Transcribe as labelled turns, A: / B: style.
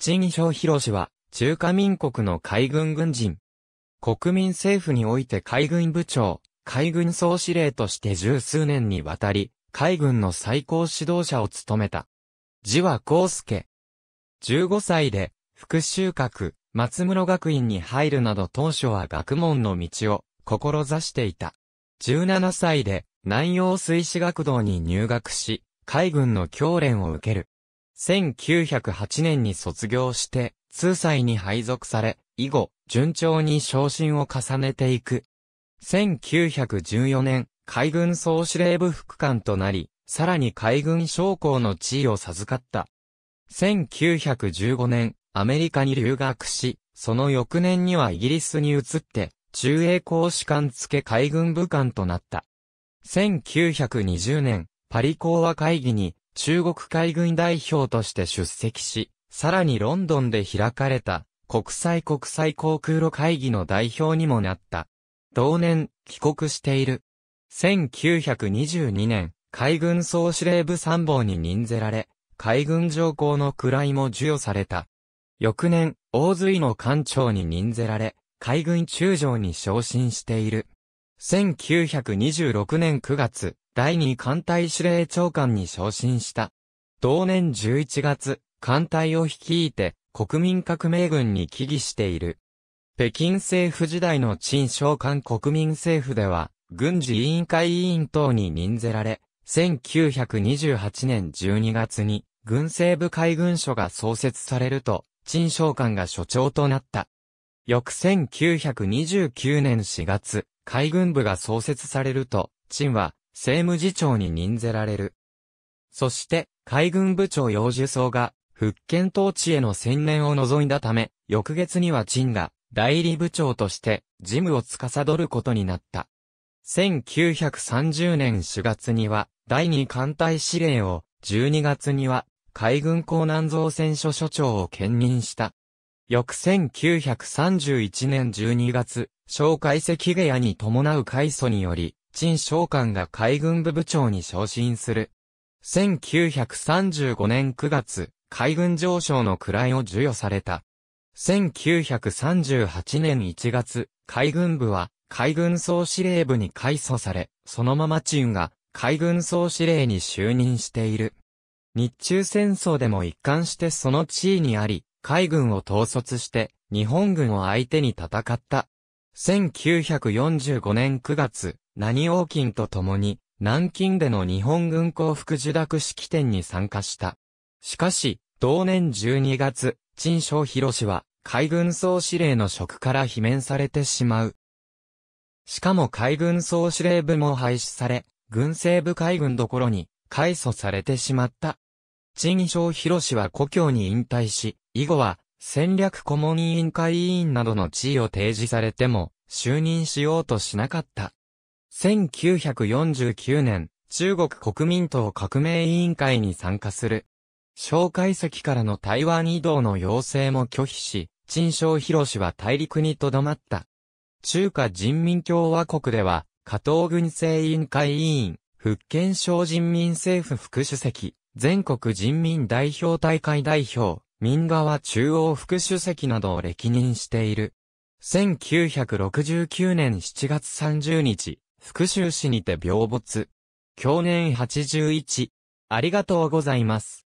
A: 陳翔博氏は、中華民国の海軍軍人。国民政府において海軍部長、海軍総司令として十数年にわたり、海軍の最高指導者を務めた。字は康介。15歳で、副修閣、松室学院に入るなど当初は学問の道を、志していた。17歳で、南洋水師学堂に入学し、海軍の教練を受ける。1908年に卒業して、通祭に配属され、以後、順調に昇進を重ねていく。1914年、海軍総司令部副官となり、さらに海軍将校の地位を授かった。1915年、アメリカに留学し、その翌年にはイギリスに移って、中英公使館付海軍部官となった。1920年、パリ講和会議に中国海軍代表として出席し、さらにロンドンで開かれた国際国際航空路会議の代表にもなった。同年、帰国している。1922年、海軍総司令部参謀に任ぜられ、海軍上校の位も授与された。翌年、大髄の艦長に任ぜられ、海軍中将に昇進している。1926年9月、第2艦隊司令長官に昇進した。同年11月、艦隊を率いて国民革命軍に起義している。北京政府時代の陳召喚国民政府では、軍事委員会委員等に任ぜられ、1928年12月に軍政部海軍所が創設されると、陳召喚が所長となった。翌1929年4月、海軍部が創設されると、陳は政務次長に任ぜられる。そして、海軍部長幼樹層が、福建統治への専念を望んだため、翌月には陳が、代理部長として、事務を司ることになった。1930年4月には、第二艦隊司令を、12月には、海軍港南造船所所長を兼任した。翌1931年12月、小介石下屋に伴う改祖により、陳将官が海軍部部長に昇進する。1935年9月、海軍上将の位を授与された。1938年1月、海軍部は海軍総司令部に改組され、そのまま陳が海軍総司令に就任している。日中戦争でも一貫してその地位にあり、海軍を統率して日本軍を相手に戦った。1945年9月、何王金と共に、南京での日本軍降伏受諾式典に参加した。しかし、同年12月、陳章博は、海軍総司令の職から罷免されてしまう。しかも海軍総司令部も廃止され、軍政部海軍どころに、改組されてしまった。陳章博は故郷に引退し、以後は、戦略顧問委員会委員などの地位を提示されても、就任しようとしなかった。1949年、中国国民党革命委員会に参加する。蒋介石からの台湾移動の要請も拒否し、陳昌博氏は大陸に留まった。中華人民共和国では、加藤軍政委員会委員、福建省人民政府副主席、全国人民代表大会代表、民側中央副主席などを歴任している。1969年7月30日、復讐死にて病没。去年81。ありがとうございます。